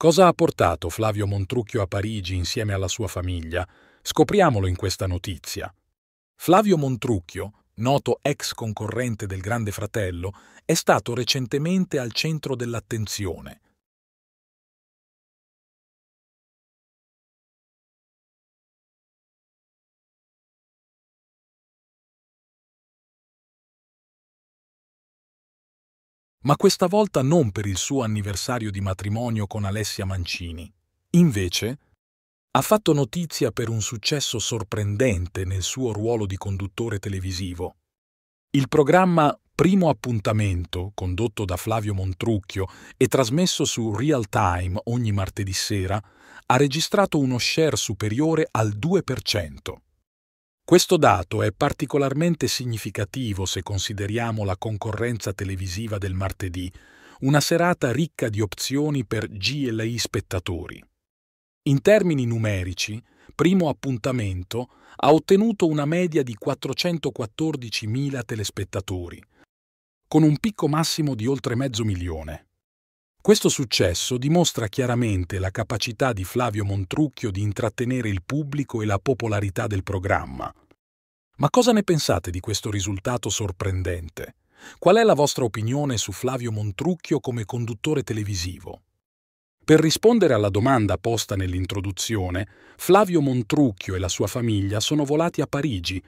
Cosa ha portato Flavio Montrucchio a Parigi insieme alla sua famiglia? Scopriamolo in questa notizia. Flavio Montrucchio, noto ex concorrente del Grande Fratello, è stato recentemente al centro dell'attenzione ma questa volta non per il suo anniversario di matrimonio con Alessia Mancini. Invece, ha fatto notizia per un successo sorprendente nel suo ruolo di conduttore televisivo. Il programma Primo appuntamento, condotto da Flavio Montrucchio e trasmesso su Real Time ogni martedì sera, ha registrato uno share superiore al 2%. Questo dato è particolarmente significativo se consideriamo la concorrenza televisiva del martedì, una serata ricca di opzioni per GLI spettatori. In termini numerici, primo appuntamento ha ottenuto una media di 414.000 telespettatori, con un picco massimo di oltre mezzo milione. Questo successo dimostra chiaramente la capacità di Flavio Montrucchio di intrattenere il pubblico e la popolarità del programma. Ma cosa ne pensate di questo risultato sorprendente? Qual è la vostra opinione su Flavio Montrucchio come conduttore televisivo? Per rispondere alla domanda posta nell'introduzione, Flavio Montrucchio e la sua famiglia sono volati a Parigi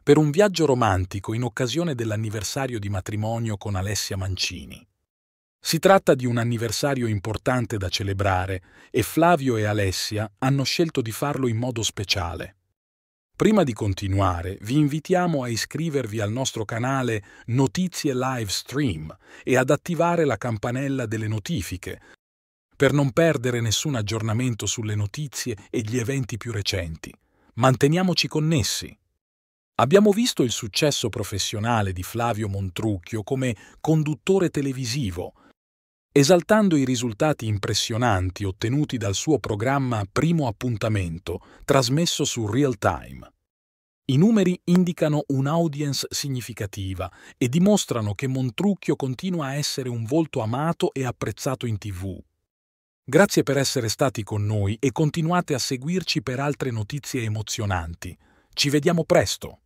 per un viaggio romantico in occasione dell'anniversario di matrimonio con Alessia Mancini. Si tratta di un anniversario importante da celebrare e Flavio e Alessia hanno scelto di farlo in modo speciale. Prima di continuare, vi invitiamo a iscrivervi al nostro canale Notizie Live Stream e ad attivare la campanella delle notifiche per non perdere nessun aggiornamento sulle notizie e gli eventi più recenti. Manteniamoci connessi. Abbiamo visto il successo professionale di Flavio Montrucchio come conduttore televisivo, esaltando i risultati impressionanti ottenuti dal suo programma Primo Appuntamento, trasmesso su Real Time. I numeri indicano un'audience significativa e dimostrano che Montrucchio continua a essere un volto amato e apprezzato in tv. Grazie per essere stati con noi e continuate a seguirci per altre notizie emozionanti. Ci vediamo presto!